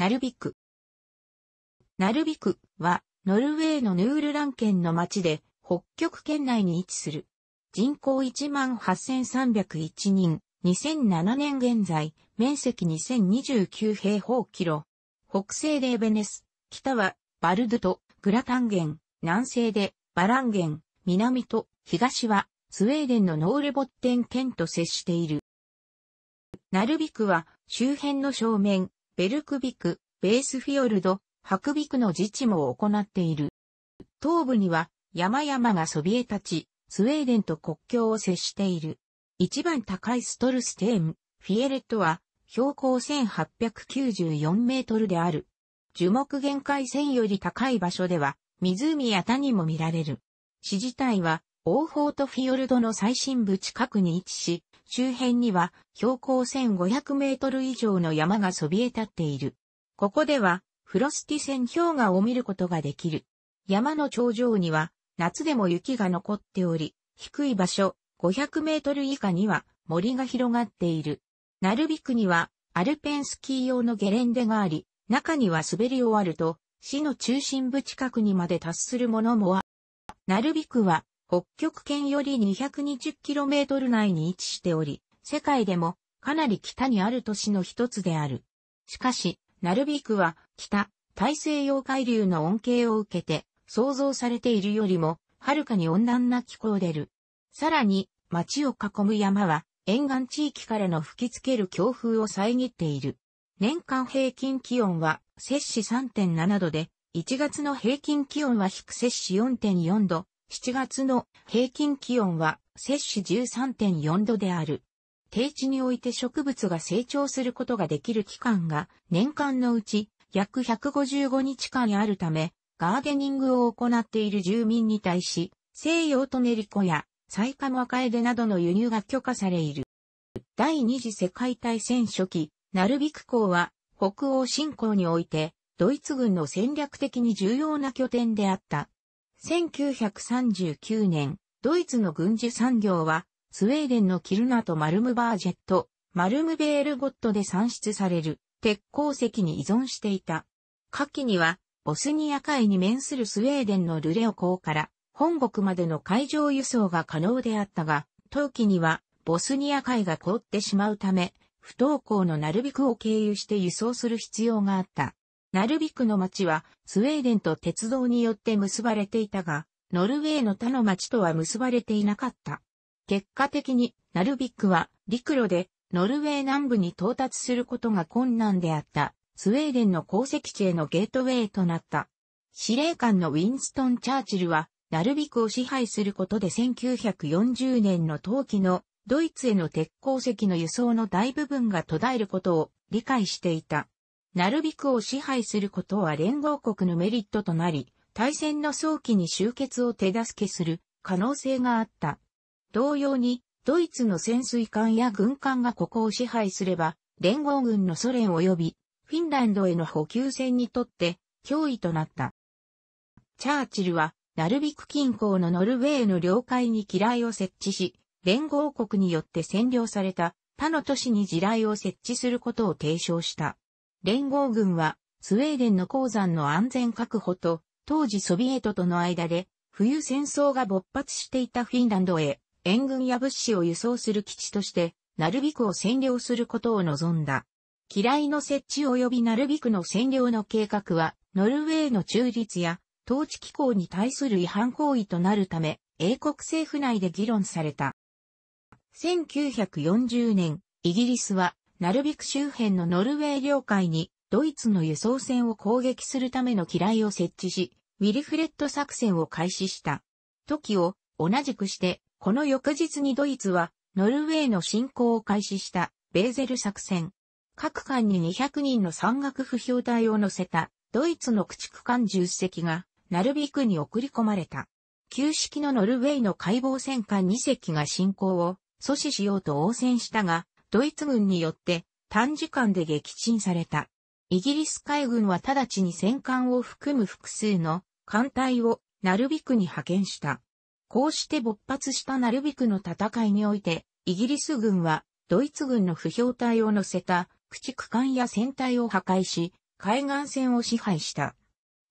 ナルビク。ナルビクは、ノルウェーのヌールラン県の町で、北極圏内に位置する。人口18,301人、2007年現在、面積2029平方キロ。北西でベネス、北はバルドとグラタンゲン、南西でバランゲン、南と東はスウェーデンのノーレボッテン県と接している。ナルビクは周辺の正面、ベルクビク、ベースフィヨルド、白ビクの自治も行っている。東部には山々がそびえ立ち、スウェーデンと国境を接している。一番高いストルステーン、フィエレットは標高1894メートルである。樹木限界線より高い場所では、湖や谷も見られる。市自体は、オーフォートフィヨルドの最深部近くに位置し、周辺には標高1500メートル以上の山がそびえ立っている。ここではフロスティ線氷河を見ることができる。山の頂上には夏でも雪が残っており、低い場所500メートル以下には森が広がっている。ナルビクにはアルペンスキー用のゲレンデがあり、中には滑り終わると市の中心部近くにまで達するものもある。なるびくは北極圏より 220km 内に位置しており、世界でもかなり北にある都市の一つである。しかし、ナルビークは北、大西洋海流の恩恵を受けて、想像されているよりも、はるかに温暖な気候でる。さらに、町を囲む山は、沿岸地域からの吹きつける強風を遮っている。年間平均気温は、摂氏3.7度で、1月の平均気温は低摂氏4.4度、7月の平均気温は摂氏13.4度である。低地において植物が成長することができる期間が年間のうち約155日間あるため、ガーデニングを行っている住民に対し、西洋とネリコやサイカマカエデなどの輸入が許可されいる。第二次世界大戦初期、ナルビク港は北欧侵攻においてドイツ軍の戦略的に重要な拠点であった。1939年、ドイツの軍事産業は、スウェーデンのキルナとマルムバージェット、マルムベールゴットで産出される鉄鉱石に依存していた。下記には、ボスニア海に面するスウェーデンのルレオ港から本国までの海上輸送が可能であったが、冬季にはボスニア海が凍ってしまうため、不登校のナルビクを経由して輸送する必要があった。ナルビクの町はスウェーデンと鉄道によって結ばれていたが、ノルウェーの他の町とは結ばれていなかった。結果的にナルビックは陸路でノルウェー南部に到達することが困難であったスウェーデンの鉱石地へのゲートウェイとなった。司令官のウィンストン・チャーチルはナルビクを支配することで1940年の冬季のドイツへの鉄鉱石の輸送の大部分が途絶えることを理解していた。ナルビクを支配することは連合国のメリットとなり、対戦の早期に終結を手助けする可能性があった。同様に、ドイツの潜水艦や軍艦がここを支配すれば、連合軍のソ連及びフィンランドへの補給船にとって脅威となった。チャーチルは、ナルビク近郊のノルウェーの領海に機雷を設置し、連合国によって占領された他の都市に地雷を設置することを提唱した。連合軍は、スウェーデンの鉱山の安全確保と、当時ソビエトとの間で、冬戦争が勃発していたフィンランドへ、援軍や物資を輸送する基地として、ナルビクを占領することを望んだ。機雷の設置及びナルビクの占領の計画は、ノルウェーの中立や、統治機構に対する違反行為となるため、英国政府内で議論された。1940年、イギリスはナルビク周辺のノルウェー領海に、ドイツの輸送船を攻撃するための機雷を設置し、ウィリフレッド作戦を開始した。時を同じくして、この翌日にドイツは、ノルウェーの侵攻を開始した、ベーゼル作戦。各艦に200人の山岳不評隊を乗せた、ドイツの駆逐艦10隻が、ナルビクに送り込まれた。旧式のノルウェーの解剖戦艦2隻が侵攻を阻止しようと応戦したが、ドイツ軍によって短時間で撃沈された。イギリス海軍は直ちに戦艦を含む複数の艦隊をナルビクに派遣した。こうして勃発したナルビクの戦いにおいて、イギリス軍はドイツ軍の不評隊を乗せた駆逐艦や船隊を破壊し、海岸線を支配した。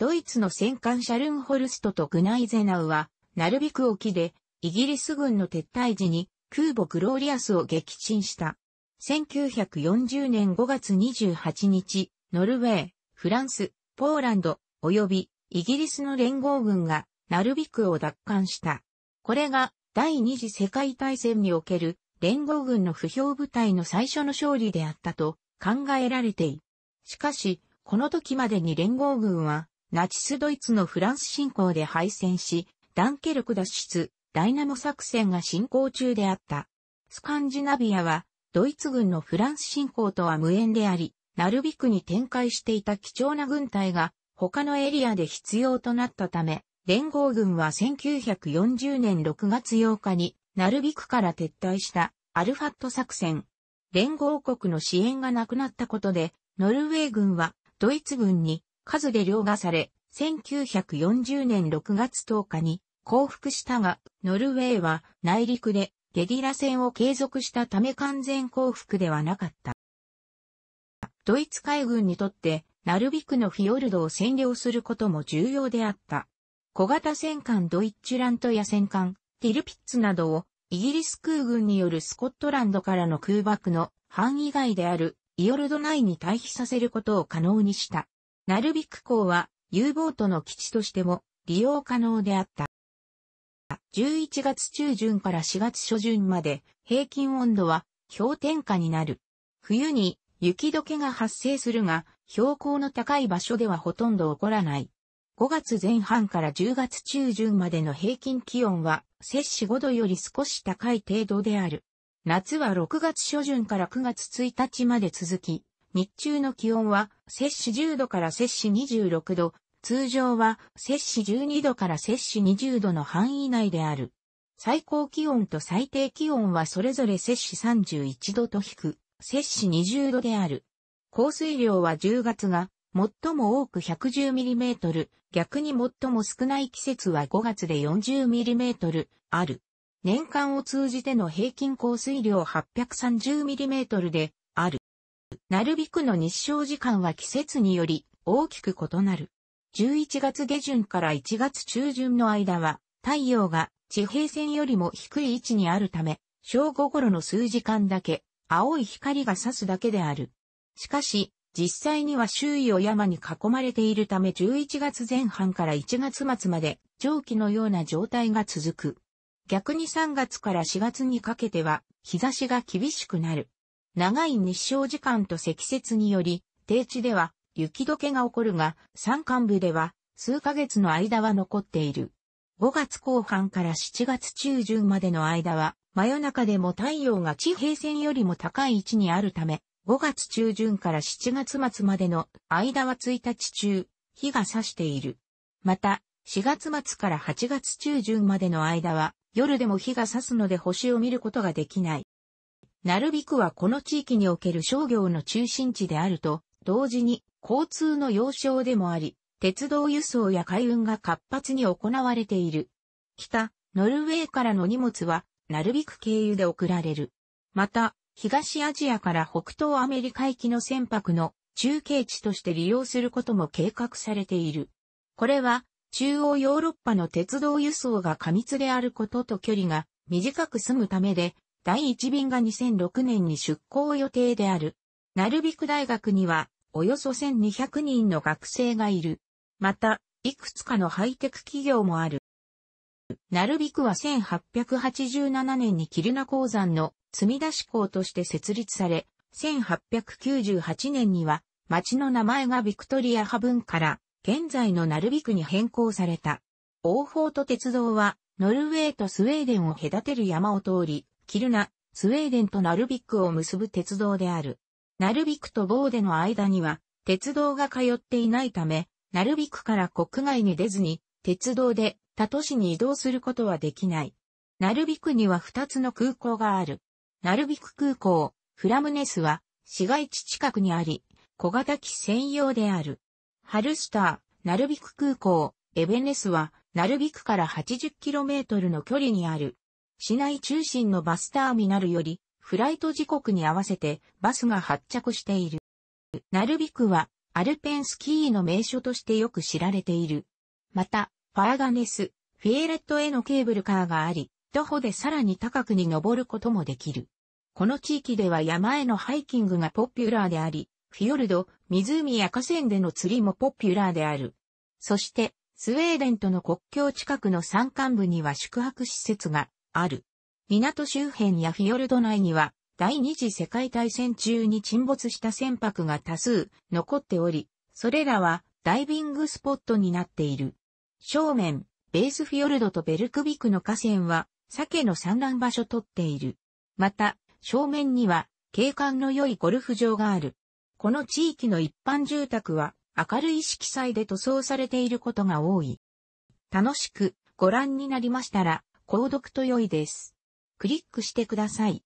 ドイツの戦艦シャルンホルストとグナイゼナウは、ナルビク沖で、イギリス軍の撤退時に空母グローリアスを撃沈した。1940年5月28日、ノルウェー、フランス、ポーランド、及びイギリスの連合軍がナルビクを奪還した。これが第二次世界大戦における連合軍の不評部隊の最初の勝利であったと考えられている。しかし、この時までに連合軍はナチスドイツのフランス侵攻で敗戦し、ダンケルク脱出、ダイナモ作戦が進行中であった。スカンジナビアはドイツ軍のフランス侵攻とは無縁であり、ナルビクに展開していた貴重な軍隊が他のエリアで必要となったため、連合軍は1940年6月8日にナルビクから撤退したアルファット作戦。連合国の支援がなくなったことで、ノルウェー軍はドイツ軍に数で凌駕され、1940年6月10日に降伏したが、ノルウェーは内陸でゲリラ戦を継続したため完全降伏ではなかった。ドイツ海軍にとって、ナルビクのフィヨルドを占領することも重要であった。小型戦艦ドイッチュラントや戦艦、ティルピッツなどを、イギリス空軍によるスコットランドからの空爆の範囲外であるイヨルド内に退避させることを可能にした。ナルビク港は U ボートの基地としても利用可能であった。11月中旬から4月初旬まで平均温度は氷点下になる。冬に雪解けが発生するが、標高の高い場所ではほとんど起こらない。5月前半から10月中旬までの平均気温は、摂氏5度より少し高い程度である。夏は6月初旬から9月1日まで続き、日中の気温は摂氏10度から摂氏26度、通常は摂氏12度から摂氏20度の範囲内である。最高気温と最低気温はそれぞれ摂氏31度と低く、摂氏20度である。降水量は10月が最も多く 110mm、逆に最も少ない季節は5月で 40mm ある。年間を通じての平均降水量 830mm である。なるびくの日照時間は季節により大きく異なる。11月下旬から1月中旬の間は、太陽が地平線よりも低い位置にあるため、正午頃の数時間だけ、青い光が差すだけである。しかし、実際には周囲を山に囲まれているため11月前半から1月末まで蒸気のような状態が続く。逆に3月から4月にかけては日差しが厳しくなる。長い日照時間と積雪により、低地では雪解けが起こるが、山間部では数ヶ月の間は残っている。5月後半から7月中旬までの間は、真夜中でも太陽が地平線よりも高い位置にあるため、5月中旬から7月末までの間は1日中、日が差している。また、4月末から8月中旬までの間は、夜でも日が差すので星を見ることができない。なるびくはこの地域における商業の中心地であると、同時に交通の要衝でもあり、鉄道輸送や海運が活発に行われている。北、ノルウェーからの荷物は、なるべく経由で送られる。また、東アジアから北東アメリカ行きの船舶の中継地として利用することも計画されている。これは、中央ヨーロッパの鉄道輸送が過密であることと距離が短く済むためで、第1便が2006年に出港予定である。なるびく大学にはおよそ1200人の学生がいる。また、いくつかのハイテク企業もある。ナルビクは1887年にキルナ鉱山の積み出し港として設立され、1898年には町の名前がビクトリア派分から現在のナルビクに変更された。王法と鉄道はノルウェーとスウェーデンを隔てる山を通り、キルナ、スウェーデンとナルビックを結ぶ鉄道である。ルびくとボーデの間には、鉄道が通っていないため、ルびくから国外に出ずに、鉄道で他都市に移動することはできない。ルびくには2つの空港がある。ルびく空港、フラムネスは、市街地近くにあり、小型機専用である。ハルスター、ルびく空港、エベネスは、ルびくから 80km の距離にある。市内中心のバスターミナルより、フライト時刻に合わせてバスが発着している。ナルビクはアルペンスキーの名所としてよく知られている。また、ファーガネス、フィエレットへのケーブルカーがあり、徒歩でさらに高くに登ることもできる。この地域では山へのハイキングがポピュラーであり、フィヨルド、湖や河川での釣りもポピュラーである。そして、スウェーデンとの国境近くの山間部には宿泊施設がある。港周辺やフィヨルド内には、第二次世界大戦中に沈没した船舶が多数残っており、それらはダイビングスポットになっている。正面、ベースフィヨルドとベルクビクの河川は、鮭の産卵場所とっている。また、正面には、景観の良いゴルフ場がある。この地域の一般住宅は、明るい色彩で塗装されていることが多い。楽しくご覧になりましたら、購読と良いです。クリックしてください。